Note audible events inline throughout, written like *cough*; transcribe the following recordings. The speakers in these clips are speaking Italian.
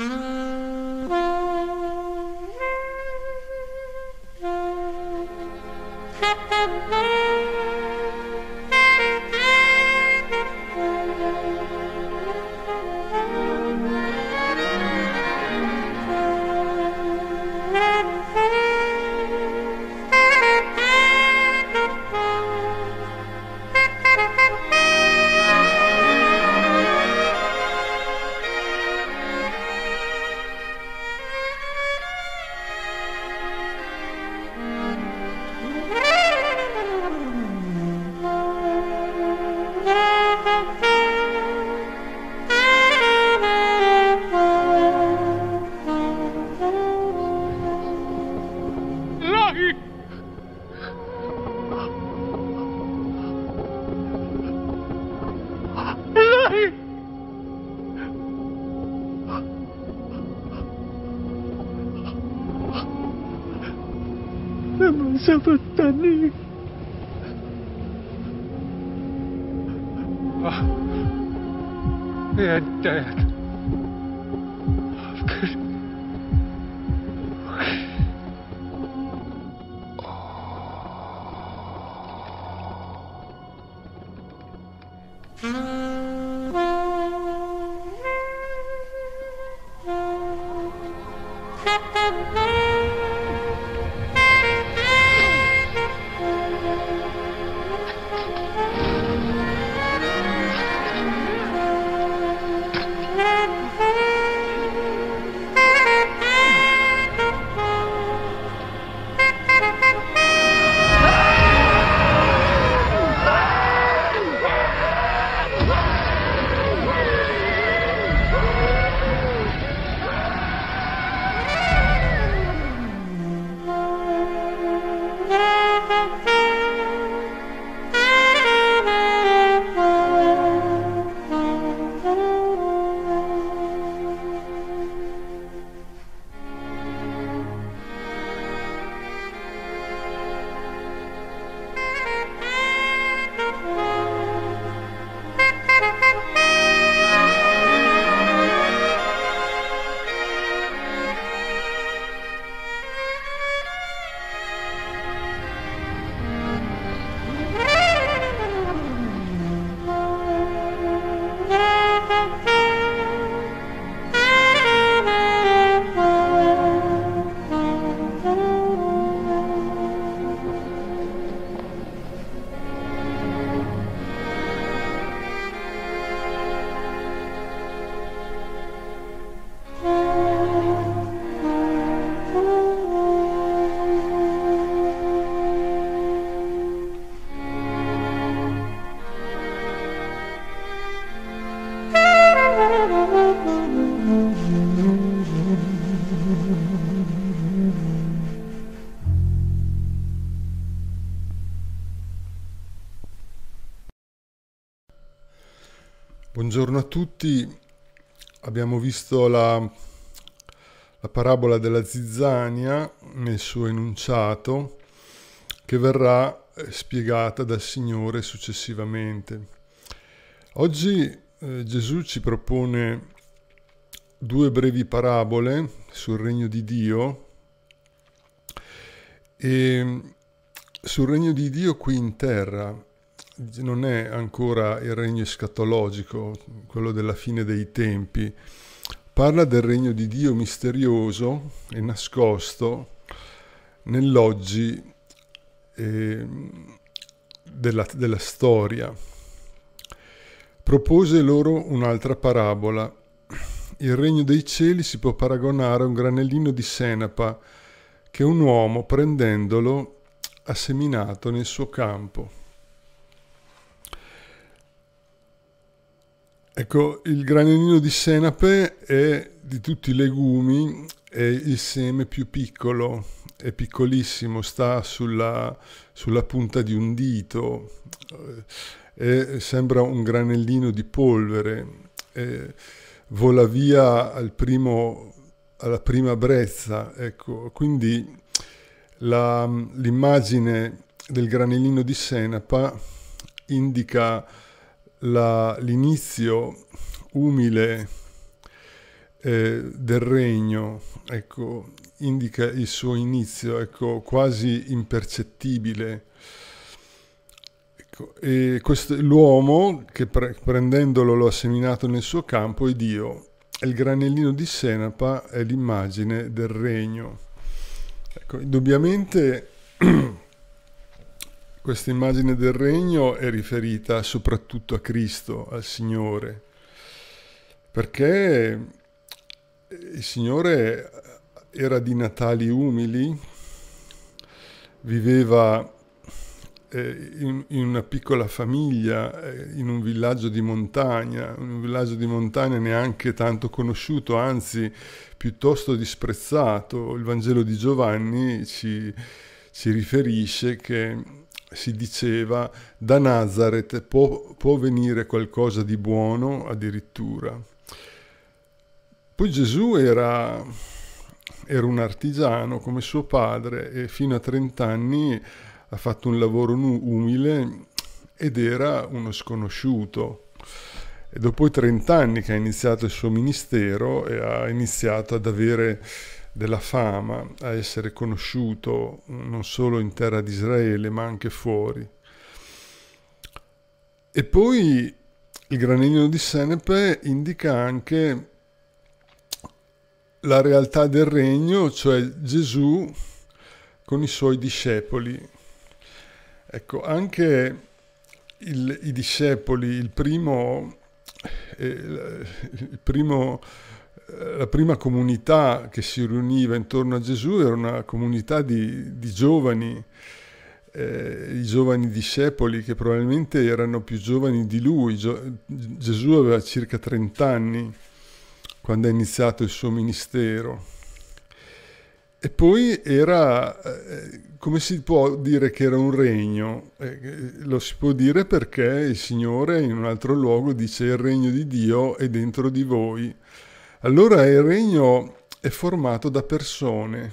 Mm-hmm. 者だったねあやったやった Buongiorno a tutti, abbiamo visto la, la, parabola della zizzania nel suo enunciato che verrà eh, spiegata dal Signore successivamente. Oggi eh, Gesù ci propone due brevi parabole sul regno di Dio e sul regno di Dio qui in terra non è ancora il regno escatologico, quello della fine dei tempi, parla del regno di Dio misterioso e nascosto nell'oggi eh, della, della storia. Propose loro un'altra parabola. Il regno dei cieli si può paragonare a un granellino di senapa che un uomo prendendolo ha seminato nel suo campo. Ecco, il granellino di senape è di tutti i legumi è il seme più piccolo, è piccolissimo, sta sulla, sulla punta di un dito, eh, sembra un granellino di polvere, eh, vola via al primo, alla prima brezza. Ecco. Quindi l'immagine del granellino di senapa indica la, l'inizio umile eh, del regno, ecco, indica il suo inizio, ecco, quasi impercettibile. Ecco, e questo, l'uomo che pre- prendendolo lo ha seminato nel suo campo è Dio, e il granellino di senapa è l'immagine del regno. Ecco, indubbiamente *clears throat* Questa immagine del regno è riferita soprattutto a Cristo, al Signore, perché il Signore era di natali umili, viveva eh, in, una piccola famiglia, eh, in un villaggio di montagna, un villaggio di montagna neanche tanto conosciuto, anzi piuttosto disprezzato. Il Vangelo di Giovanni ci, ci riferisce che si diceva da Nazareth può, può venire qualcosa di buono addirittura. Poi Gesù era, era un artigiano come suo padre e fino a 30 anni ha fatto un lavoro umile ed era uno sconosciuto. E dopo i 30 anni che ha iniziato il suo ministero e ha iniziato ad avere della fama a essere conosciuto non solo in terra di Israele ma anche fuori. E poi il granellino di Senepe indica anche la realtà del regno, cioè Gesù con i suoi discepoli. Ecco, anche il, i discepoli, il primo, eh, il primo eh, la prima comunità che si riuniva intorno a Gesù era una comunità di, di giovani, eh, i giovani discepoli che probabilmente erano più giovani di lui. Gio- Gesù aveva circa 30 anni quando ha iniziato il suo ministero. E poi era, eh, come si può dire che era un regno? Eh, lo si può dire perché il Signore in un altro luogo dice il regno di Dio è dentro di voi allora il regno è formato da persone,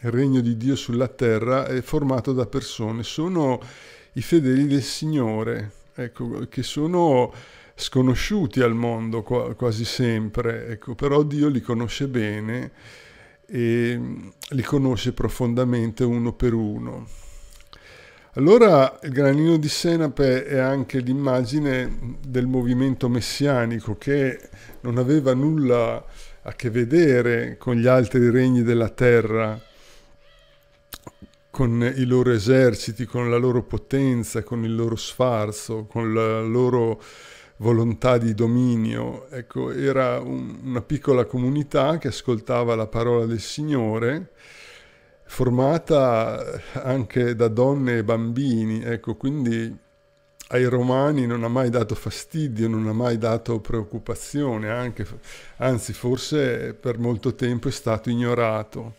il regno di Dio sulla terra è formato da persone, sono i fedeli del Signore, ecco, che sono sconosciuti al mondo quasi sempre, ecco, però Dio li conosce bene e li conosce profondamente uno per uno. Allora il granino di senape è anche l'immagine del movimento messianico che non aveva nulla a che vedere con gli altri regni della terra, con i loro eserciti, con la loro potenza, con il loro sfarzo, con la loro volontà di dominio. Ecco, era un, una piccola comunità che ascoltava la parola del Signore formata anche da donne e bambini, ecco, quindi ai romani non ha mai dato fastidio, non ha mai dato preoccupazione, anche, anzi forse per molto tempo è stato ignorato.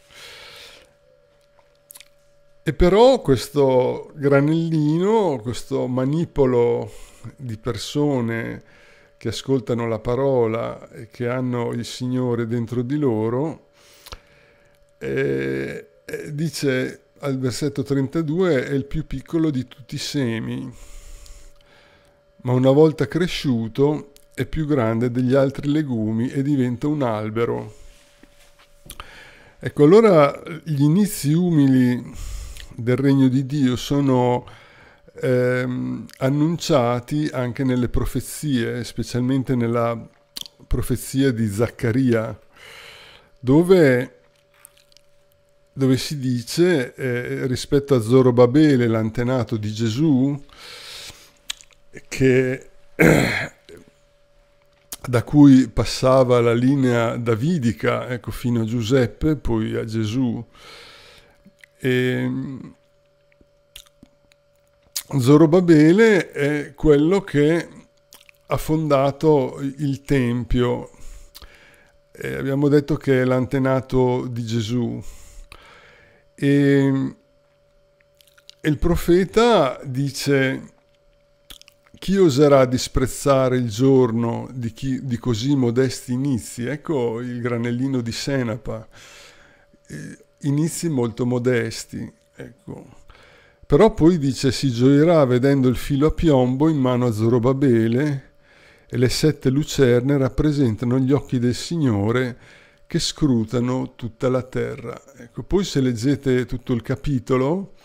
E però questo granellino, questo manipolo di persone che ascoltano la parola e che hanno il Signore dentro di loro, eh, eh, dice al versetto 32 è il più piccolo di tutti i semi, ma una volta cresciuto è più grande degli altri legumi e diventa un albero. Ecco, allora gli inizi umili del regno di Dio sono ehm, annunciati anche nelle profezie, specialmente nella profezia di Zaccaria, dove dove si dice eh, rispetto a Zorobabele, l'antenato di Gesù, che, eh, *clears throat* da cui passava la linea davidica ecco, fino a Giuseppe, poi a Gesù. E, ehm, Zorobabele è quello che ha fondato il Tempio. Eh, abbiamo detto che è l'antenato di Gesù. E, ehm, il profeta dice, chi oserà disprezzare il giorno di, chi, di così modesti inizi? Ecco il granellino di senapa, eh, inizi molto modesti, ecco. Però poi dice si gioirà vedendo il filo a piombo in mano a Zorobabele e le sette lucerne rappresentano gli occhi del Signore che scrutano tutta la terra. Ecco, poi se leggete tutto il capitolo,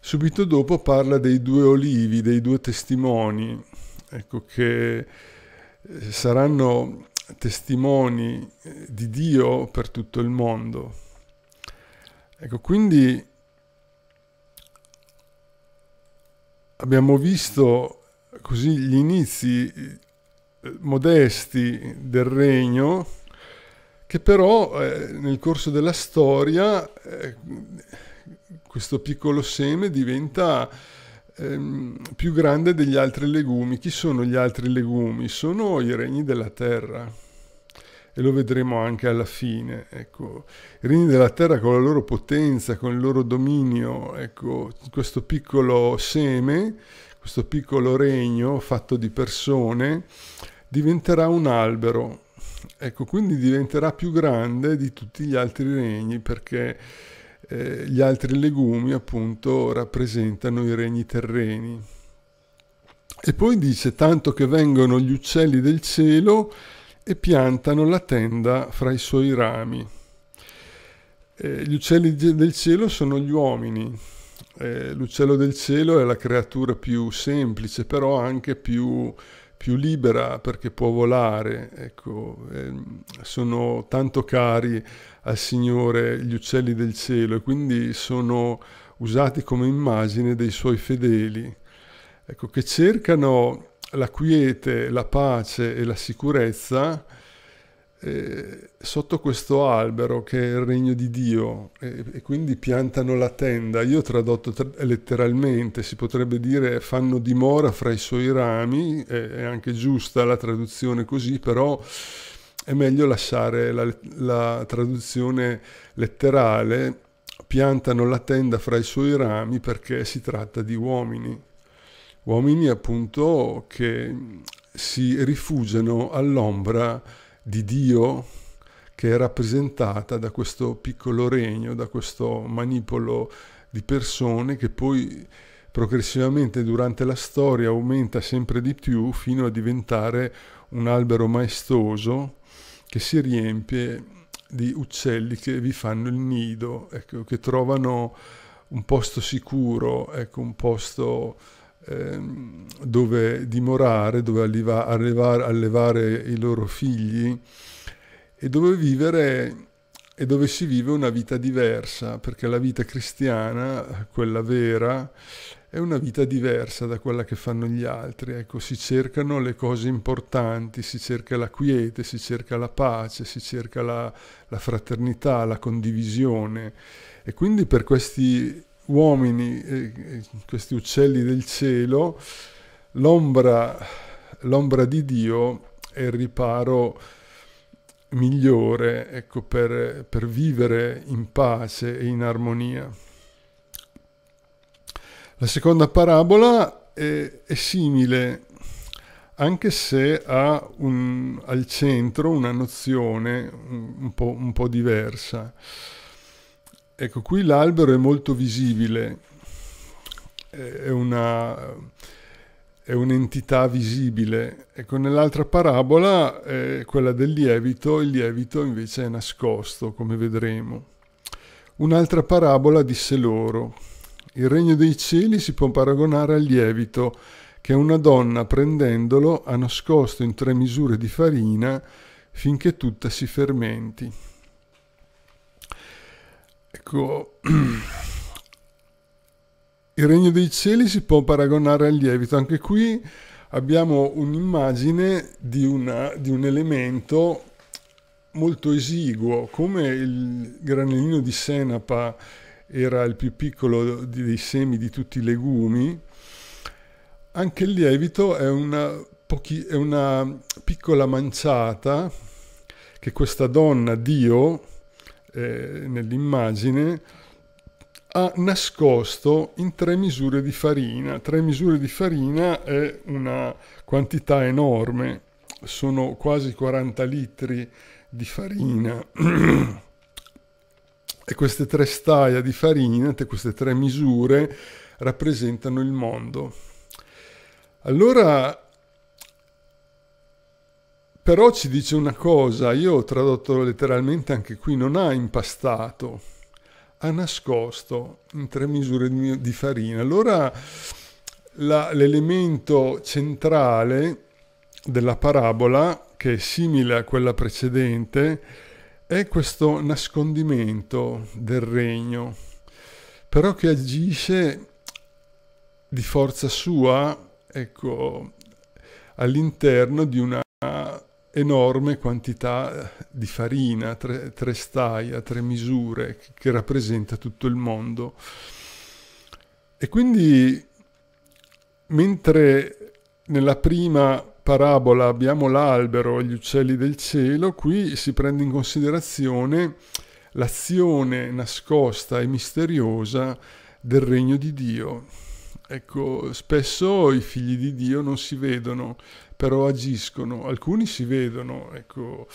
subito dopo parla dei due olivi, dei due testimoni, ecco, che eh, saranno testimoni eh, di Dio per tutto il mondo. Ecco, quindi abbiamo visto così gli inizi eh, modesti del regno, che però eh, nel corso della storia eh, questo piccolo seme diventa ehm, più grande degli altri legumi. Chi sono gli altri legumi? Sono i regni della terra e lo vedremo anche alla fine. Ecco. I regni della terra con la loro potenza, con il loro dominio, ecco, questo piccolo seme, questo piccolo regno fatto di persone, diventerà un albero Ecco, quindi diventerà più grande di tutti gli altri regni perché eh, gli altri legumi appunto rappresentano i regni terreni. E poi dice tanto che vengono gli uccelli del cielo e piantano la tenda fra i suoi rami. Eh, gli uccelli del cielo sono gli uomini. Eh, l'uccello del cielo è la creatura più semplice, però anche più più libera perché può volare, ecco, eh, sono tanto cari al Signore gli uccelli del cielo e quindi sono usati come immagine dei suoi fedeli, ecco, che cercano la quiete, la pace e la sicurezza eh, sotto questo albero che è il regno di Dio e, e quindi piantano la tenda. Io ho tradotto tra, letteralmente, si potrebbe dire fanno dimora fra i suoi rami, è, è anche giusta la traduzione così, però è meglio lasciare la, la traduzione letterale piantano la tenda fra i suoi rami perché si tratta di uomini. Uomini appunto che si rifugiano all'ombra di Dio che è rappresentata da questo piccolo regno, da questo manipolo di persone che poi progressivamente durante la storia aumenta sempre di più fino a diventare un albero maestoso che si riempie di uccelli che vi fanno il nido, ecco, che trovano un posto sicuro, ecco, un posto Ehm, dove dimorare, dove alleva, allevare, allevare i loro figli e dove vivere e dove si vive una vita diversa, perché la vita cristiana, quella vera, è una vita diversa da quella che fanno gli altri. Ecco, si cercano le cose importanti, si cerca la quiete, si cerca la pace, si cerca la, la fraternità, la condivisione. E quindi per questi uomini, eh, eh, questi uccelli del cielo, l'ombra, l'ombra di Dio è il riparo migliore ecco, per, per vivere in pace e in armonia. La seconda parabola è, è simile, anche se ha un, al centro una nozione un, un, po', un po', diversa. Ecco, qui l'albero è molto visibile, è, una, è un'entità visibile. Ecco, nell'altra parabola, eh, quella del lievito, il lievito invece è nascosto, come vedremo. Un'altra parabola disse loro, il regno dei cieli si può paragonare al lievito che una donna prendendolo ha nascosto in tre misure di farina finché tutta si fermenti. Ecco, *clears throat* il regno dei cieli si può paragonare al lievito. Anche qui abbiamo un'immagine di, una, di un elemento molto esiguo, come il granellino di senapa era il più piccolo dei semi di tutti i legumi, anche il lievito è una, pochi, è una piccola manciata che questa donna, Dio, eh, nell'immagine, ha nascosto in tre misure di farina. Tre misure di farina è una quantità enorme, sono quasi 40 litri di farina. *clears throat* e queste tre staia di farina, queste tre misure, rappresentano il mondo. Allora però ci dice una cosa, io ho tradotto letteralmente anche qui, non ha impastato, ha nascosto in tre misure di farina. Allora l'elemento centrale della parabola, che è simile a quella precedente, è questo nascondimento del regno, però che agisce di forza sua, ecco, all'interno di una enorme quantità eh, di farina, tre, tre staia, tre misure, che rappresenta tutto il mondo. E quindi, mentre nella prima parabola abbiamo l'albero e gli uccelli del cielo, qui si prende in considerazione l'azione nascosta e misteriosa del regno di Dio. Ecco, spesso i figli di Dio non si vedono, però agiscono, alcuni si vedono, ecco,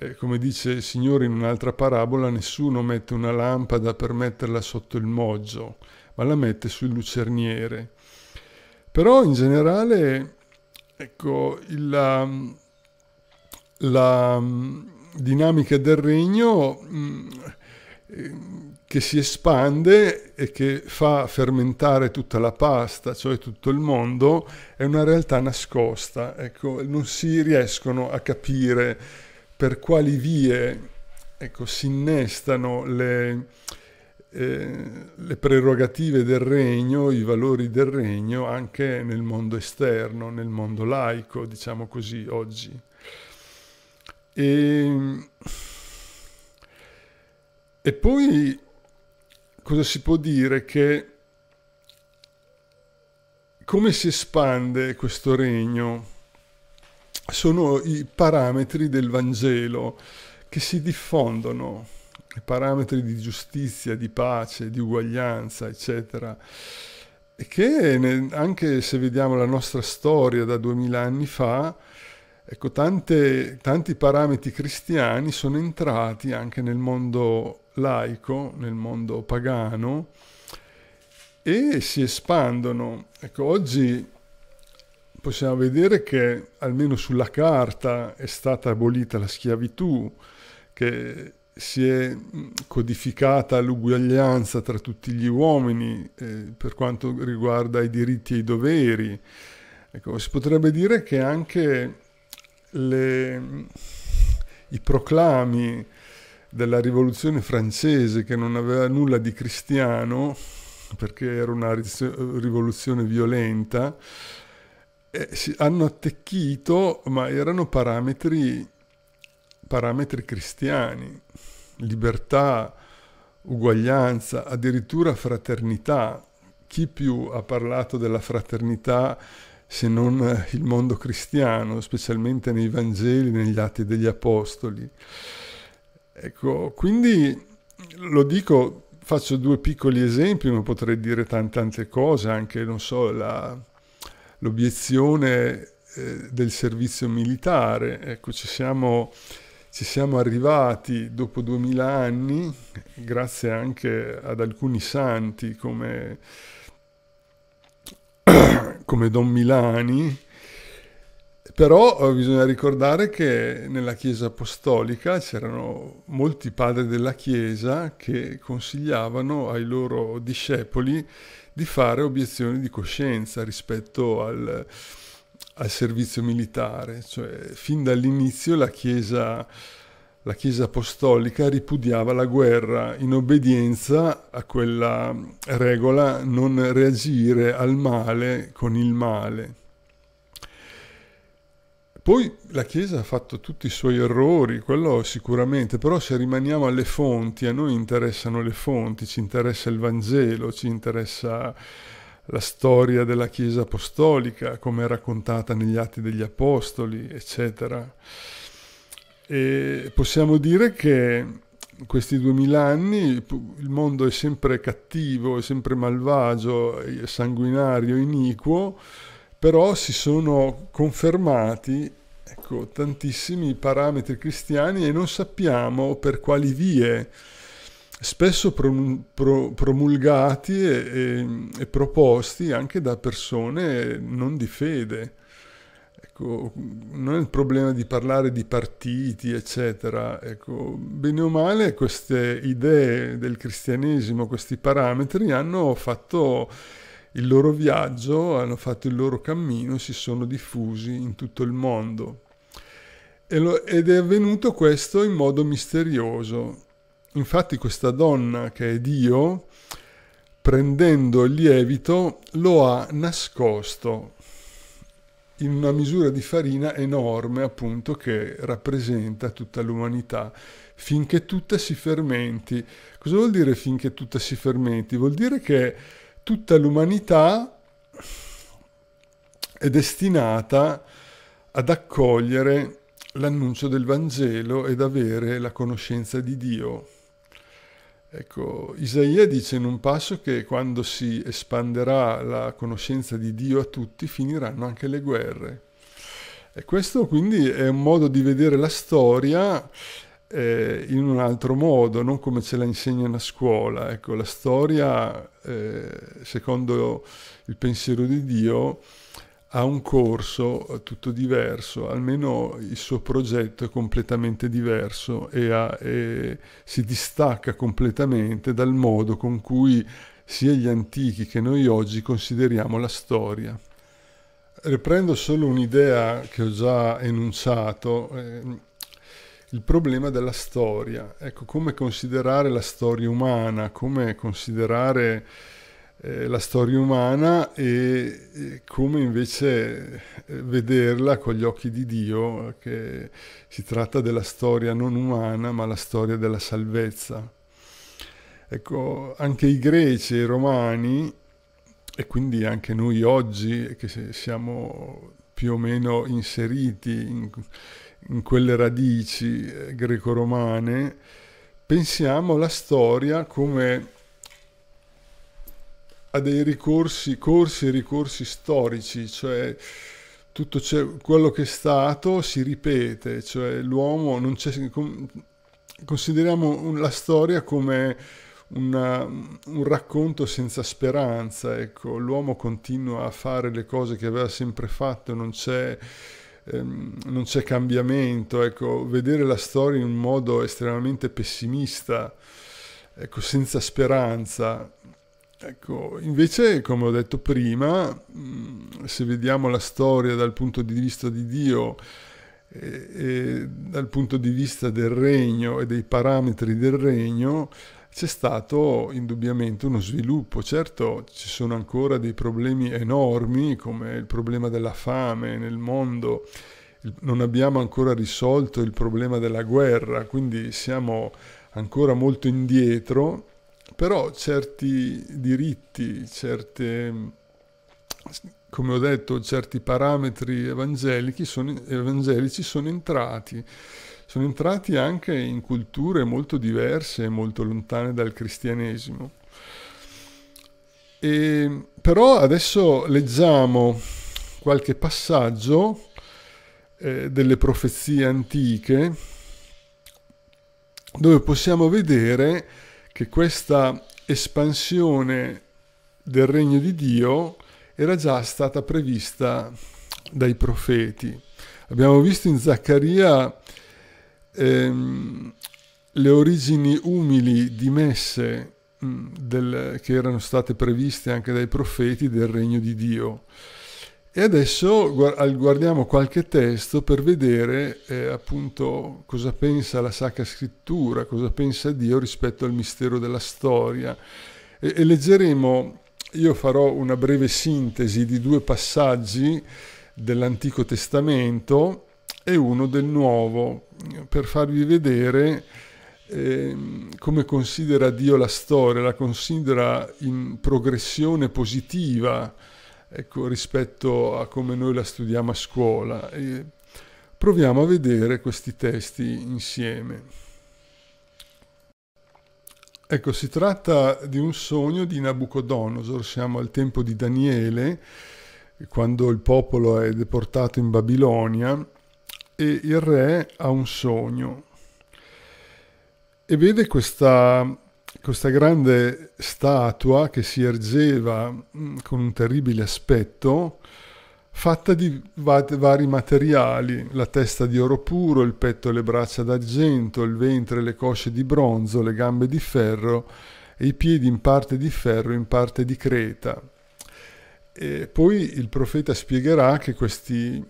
eh, come dice il Signore in un'altra parabola, nessuno mette una lampada per metterla sotto il moggio, ma la mette sul lucerniere. Però in generale, ecco, la, la mm, dinamica del regno... Mh, mm, eh, che si espande e che fa fermentare tutta la pasta, cioè tutto il mondo, è una realtà nascosta. Ecco, non si riescono a capire per quali vie ecco, si innestano le, eh, le prerogative del regno, i valori del regno anche nel mondo esterno, nel mondo laico, diciamo così, oggi. E, e poi cosa si può dire? Che come si espande questo regno sono i parametri del Vangelo che si diffondono, i parametri di giustizia, di pace, di uguaglianza, eccetera, e che anche se vediamo la nostra storia da duemila anni fa, Ecco, tante, tanti parametri cristiani sono entrati anche nel mondo laico, nel mondo pagano, e si espandono. Ecco, oggi possiamo vedere che almeno sulla carta è stata abolita la schiavitù, che si è mm, codificata l'uguaglianza tra tutti gli uomini eh, per quanto riguarda i diritti e i doveri. Ecco, si potrebbe dire che anche le, i proclami della rivoluzione francese che non aveva nulla di cristiano perché era una rivoluzione violenta, eh, si hanno attecchito, ma erano parametri, parametri cristiani, libertà, uguaglianza, addirittura fraternità. Chi più ha parlato della fraternità se non eh, il mondo cristiano, specialmente nei Vangeli, negli Atti degli Apostoli. Ecco, quindi lo dico, faccio due piccoli esempi, ma potrei dire tante, tante cose, anche, non so, l'obiezione eh, del servizio militare. Ecco, ci siamo, ci siamo arrivati dopo duemila anni, grazie anche ad alcuni santi come come Don Milani, però eh, bisogna ricordare che nella Chiesa Apostolica c'erano molti padri della Chiesa che consigliavano ai loro discepoli di fare obiezioni di coscienza rispetto al, al servizio militare, cioè fin dall'inizio la Chiesa la Chiesa Apostolica ripudiava la guerra in obbedienza a quella regola non reagire al male con il male. Poi la Chiesa ha fatto tutti i suoi errori, quello sicuramente, però se rimaniamo alle fonti, a noi interessano le fonti, ci interessa il Vangelo, ci interessa la storia della Chiesa Apostolica, come è raccontata negli Atti degli Apostoli, eccetera. E possiamo dire che in questi 2000 anni il mondo è sempre cattivo, è sempre malvagio, è sanguinario, iniquo, però si sono confermati ecco, tantissimi parametri cristiani e non sappiamo per quali vie, spesso promulgati e, e, e proposti anche da persone non di fede. Ecco, non è il problema di parlare di partiti, eccetera. Ecco, bene o male queste idee del cristianesimo, questi parametri hanno fatto il loro viaggio, hanno fatto il loro cammino, si sono diffusi in tutto il mondo. Ed è avvenuto questo in modo misterioso. Infatti questa donna che è Dio, prendendo il lievito, lo ha nascosto in una misura di farina enorme appunto che rappresenta tutta l'umanità finché tutta si fermenti. Cosa vuol dire finché tutta si fermenti? Vuol dire che tutta l'umanità è destinata ad accogliere l'annuncio del Vangelo ed avere la conoscenza di Dio. Ecco, Isaia dice in un passo che quando si espanderà la conoscenza di Dio a tutti finiranno anche le guerre. E questo quindi è un modo di vedere la storia eh, in un altro modo, non come ce la insegnano a scuola. Ecco, la storia, eh, secondo il pensiero di Dio, ha un corso eh, tutto diverso, almeno il suo progetto è completamente diverso e, ha, e si distacca completamente dal modo con cui sia gli antichi che noi oggi consideriamo la storia. Riprendo solo un'idea che ho già enunciato, eh, il problema della storia, ecco come considerare la storia umana, come considerare eh, la storia umana e, e come invece eh, vederla con gli occhi di Dio, che si tratta della storia non umana, ma la storia della salvezza. Ecco, anche i greci e i romani, e quindi anche noi oggi, che siamo più o meno inseriti in, in quelle radici eh, greco-romane, pensiamo alla storia come a dei ricorsi, corsi e ricorsi storici, cioè tutto quello che è stato si ripete, cioè l'uomo non c'è... Consideriamo la storia come una, un racconto senza speranza, ecco, l'uomo continua a fare le cose che aveva sempre fatto, non c'è ehm, non c'è cambiamento, ecco, vedere la storia in un modo estremamente pessimista, ecco, senza speranza, Ecco, invece, come ho detto prima, mm, se vediamo la storia dal punto di vista di Dio e, e dal punto di vista del regno e dei parametri del regno, c'è stato indubbiamente uno sviluppo. Certo, ci sono ancora dei problemi enormi come il problema della fame nel mondo, non abbiamo ancora risolto il problema della guerra, quindi siamo ancora molto indietro però certi diritti, certe, come ho detto, certi parametri evangelici sono, evangelici sono entrati sono entrati anche in culture molto diverse e molto lontane dal cristianesimo. E, però adesso leggiamo qualche passaggio eh, delle profezie antiche dove possiamo vedere che questa espansione del regno di Dio era già stata prevista dai profeti. Abbiamo visto in Zaccaria ehm, le origini umili dimesse mm, del, che erano state previste anche dai profeti del regno di Dio. E adesso guardiamo qualche testo per vedere eh, appunto cosa pensa la Sacra Scrittura, cosa pensa Dio rispetto al mistero della storia. E, e leggeremo, io farò una breve sintesi di due passaggi dell'Antico Testamento e uno del Nuovo, per farvi vedere eh, come considera Dio la storia, la considera in progressione positiva ecco, rispetto a come noi la studiamo a scuola. E proviamo a vedere questi testi insieme. Ecco, si tratta di un sogno di Nabucodonosor, siamo al tempo di Daniele, quando il popolo è deportato in Babilonia e il re ha un sogno e vede questa questa grande statua che si ergeva mm, con un terribile aspetto, fatta di va- vari materiali, la testa di oro puro, il petto e le braccia d'argento, il ventre e le cosce di bronzo, le gambe di ferro e i piedi in parte di ferro, in parte di creta. E poi il profeta spiegherà che questi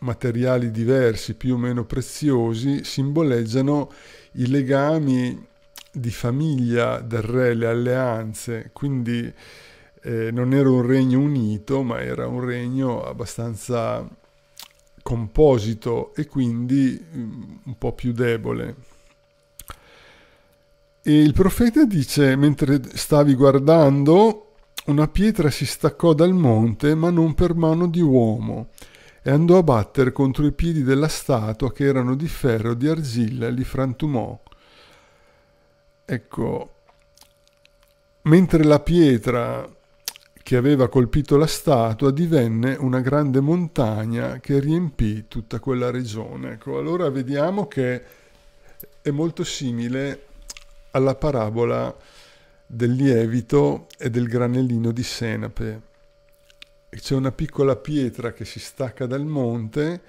materiali diversi, più o meno preziosi, simboleggiano i legami di famiglia del re, le alleanze, quindi eh, non era un regno unito, ma era un regno abbastanza composito e quindi mh, mm, un po' più debole. E il profeta dice, mentre stavi guardando, una pietra si staccò dal monte, ma non per mano di uomo, e andò a battere contro i piedi della statua che erano di ferro, di argilla, e li frantumò. Ecco, mentre la pietra che aveva colpito la statua divenne una grande montagna che riempì tutta quella regione. Ecco, allora vediamo che è molto simile alla parabola del lievito e del granellino di senape. C'è una piccola pietra che si stacca dal monte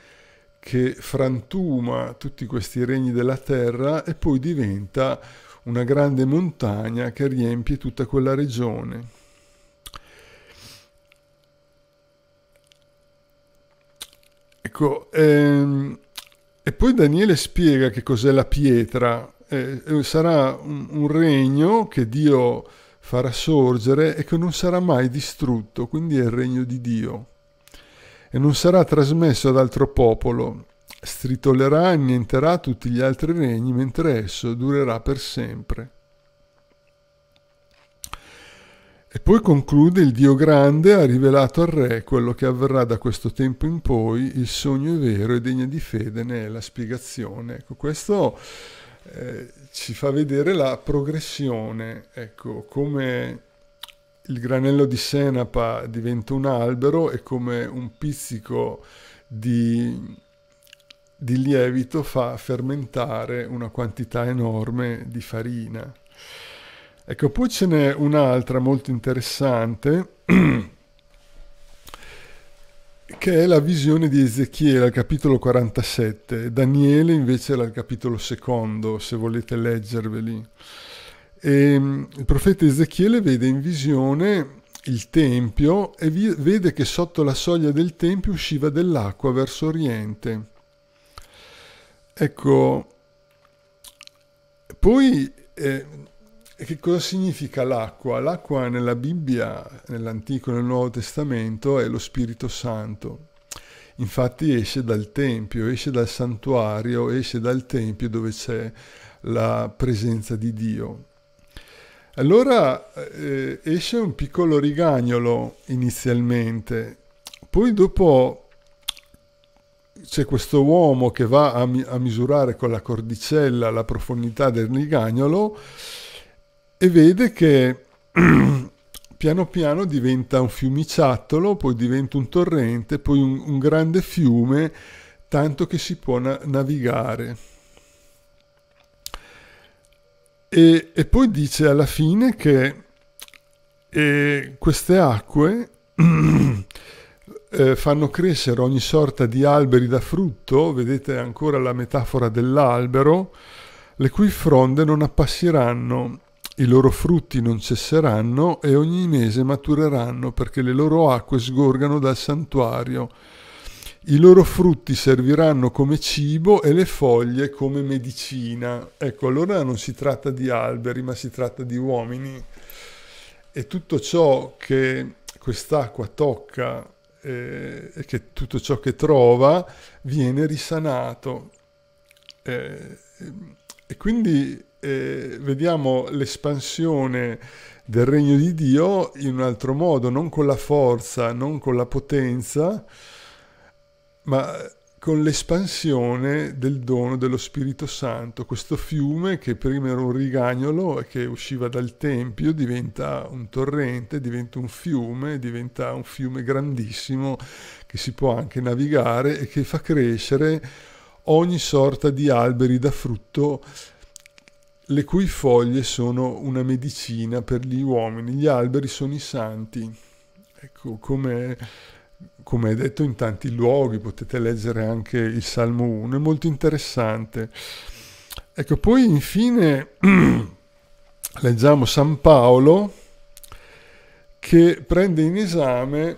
che frantuma tutti questi regni della terra e poi diventa una grande montagna che riempie tutta quella regione. Ecco, ehm, e poi Daniele spiega che cos'è la pietra. Eh, eh, sarà un, un, regno che Dio farà sorgere e che non sarà mai distrutto, quindi è il regno di Dio. E non sarà trasmesso ad altro popolo stritolerà e annienterà tutti gli altri regni, mentre esso durerà per sempre. E poi conclude il Dio grande ha rivelato al re quello che avverrà da questo tempo in poi, il sogno è vero e degno di fede ne è la spiegazione. Ecco, questo eh, ci fa vedere la progressione, ecco, come il granello di senapa diventa un albero e come un pizzico di di lievito fa fermentare una quantità enorme di farina. Ecco, poi ce n'è un'altra molto interessante, *clears throat* che è la visione di Ezechiele al capitolo 47, Daniele invece al capitolo secondo, se volete leggerveli. E, ehm, il profeta Ezechiele vede in visione il tempio e vede che sotto la soglia del tempio usciva dell'acqua verso oriente Ecco, poi eh, che cosa significa l'acqua? L'acqua nella Bibbia, nell'Antico e nel Nuovo Testamento, è lo Spirito Santo. Infatti esce dal Tempio, esce dal santuario, esce dal Tempio dove c'è la presenza di Dio. Allora eh, esce un piccolo rigagnolo inizialmente, poi dopo c'è questo uomo che va a, mi a, misurare con la cordicella la profondità del rigagnolo e vede che *clears throat* piano piano diventa un fiumiciattolo, poi diventa un torrente, poi un, un grande fiume, tanto che si può na navigare. E, e, poi dice alla fine che eh, queste acque *clears throat* eh, fanno crescere ogni sorta di alberi da frutto, vedete ancora la metafora dell'albero, le cui fronde non appassiranno, i loro frutti non cesseranno e ogni mese matureranno perché le loro acque sgorgano dal santuario. I loro frutti serviranno come cibo e le foglie come medicina. Ecco, allora non si tratta di alberi, ma si tratta di uomini. E tutto ciò che quest'acqua tocca eh, e che tutto ciò che trova viene risanato. Eh, e quindi eh, vediamo l'espansione del regno di Dio in un altro modo, non con la forza, non con la potenza, ma con l'espansione del dono dello Spirito Santo. Questo fiume che prima era un rigagnolo e che usciva dal Tempio diventa un torrente, diventa un fiume, diventa un fiume grandissimo che si può anche navigare e che fa crescere ogni sorta di alberi da frutto le cui foglie sono una medicina per gli uomini. Gli alberi sono i santi. Ecco, come come detto in tanti luoghi, potete leggere anche il Salmo 1, è molto interessante. Ecco, poi infine *clears throat* leggiamo San Paolo che prende in esame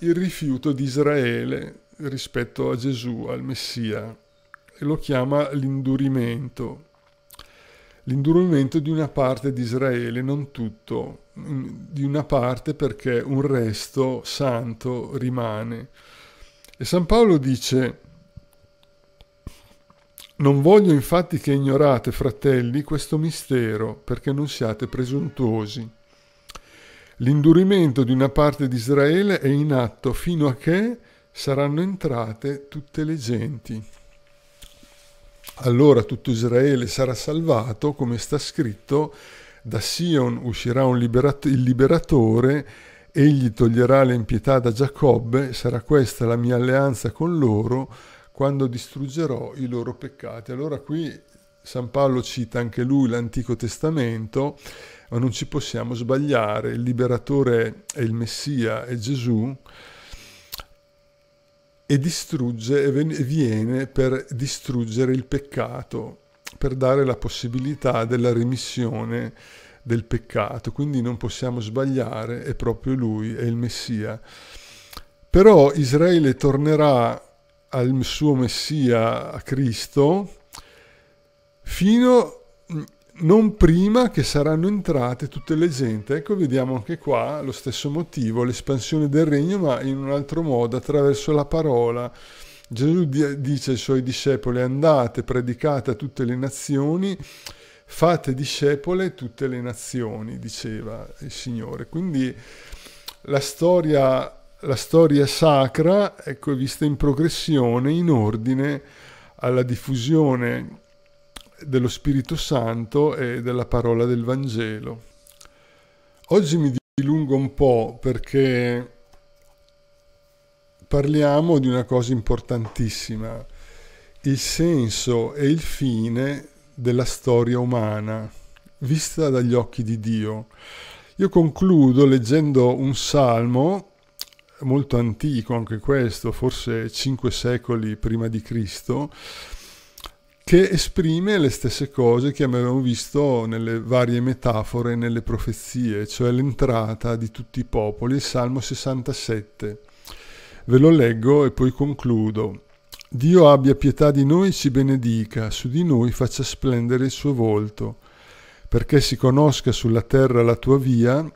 il rifiuto di Israele rispetto a Gesù, al Messia, e lo chiama l'indurimento l'indurimento di una parte di Israele, non tutto, mm, di una parte perché un resto santo rimane. E San Paolo dice, non voglio infatti che ignorate, fratelli, questo mistero, perché non siate presuntuosi. L'indurimento di una parte di Israele è in atto fino a che saranno entrate tutte le genti allora tutto Israele sarà salvato, come sta scritto, da Sion uscirà liberato, il liberatore, egli toglierà l'impietà da Giacobbe, sarà questa la mia alleanza con loro, quando distruggerò i loro peccati. Allora qui San Paolo cita anche lui l'Antico Testamento, ma non ci possiamo sbagliare, il liberatore è il Messia, è Gesù, e distrugge e viene per distruggere il peccato, per dare la possibilità della remissione del peccato. Quindi non possiamo sbagliare, è proprio lui, è il Messia. Però Israele tornerà al suo Messia, a Cristo, fino non prima che saranno entrate tutte le gente. Ecco, vediamo anche qua lo stesso motivo, l'espansione del regno, ma in un altro modo, attraverso la parola. Gesù dice ai suoi discepoli, andate, predicate a tutte le nazioni, fate discepole tutte le nazioni, diceva il Signore. Quindi la storia, la storia sacra ecco, è vista in progressione, in ordine alla diffusione dello Spirito Santo e della parola del Vangelo. Oggi mi dilungo un po' perché parliamo di una cosa importantissima, il senso e il fine della storia umana, vista dagli occhi di Dio. Io concludo leggendo un salmo molto antico, anche questo, forse cinque secoli prima di Cristo, che esprime le stesse cose che avevamo visto nelle varie metafore e nelle profezie, cioè l'entrata di tutti i popoli, il Salmo 67. Ve lo leggo e poi concludo. Dio abbia pietà di noi ci benedica, su di noi faccia splendere il suo volto, perché si conosca sulla terra la tua via,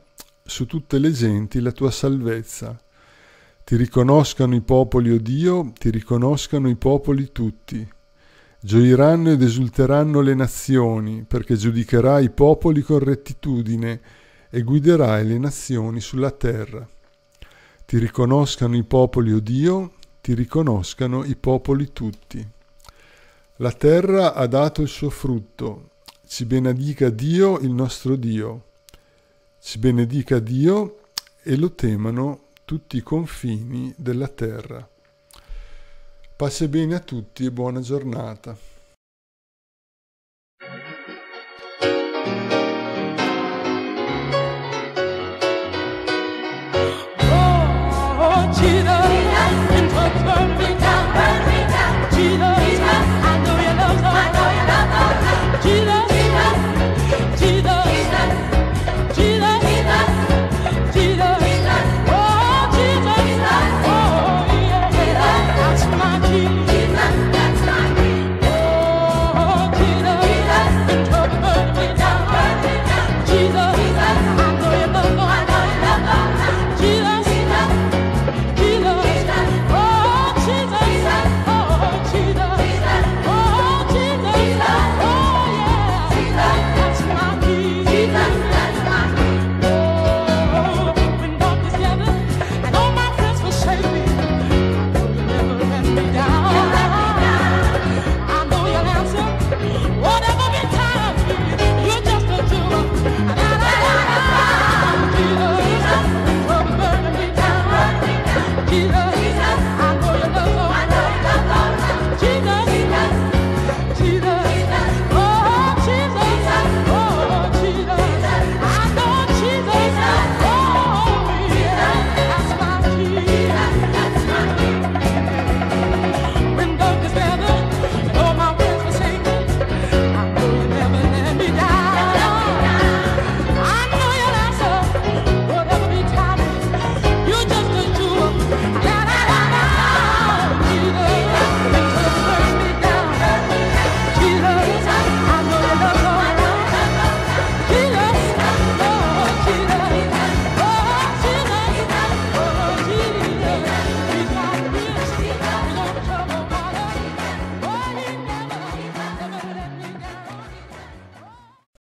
su tutte le genti la tua salvezza. Ti riconoscano i popoli, o oh Dio, ti riconoscano i popoli tutti Gioiranno ed esulteranno le nazioni, perché giudicherà i popoli con rettitudine e guiderai le nazioni sulla terra. Ti riconoscano i popoli, o oh Dio, ti riconoscano i popoli tutti. La terra ha dato il suo frutto, ci benedica Dio, il nostro Dio. Ci benedica Dio e lo temano tutti i confini della terra. Passe bene a tutti e buona giornata.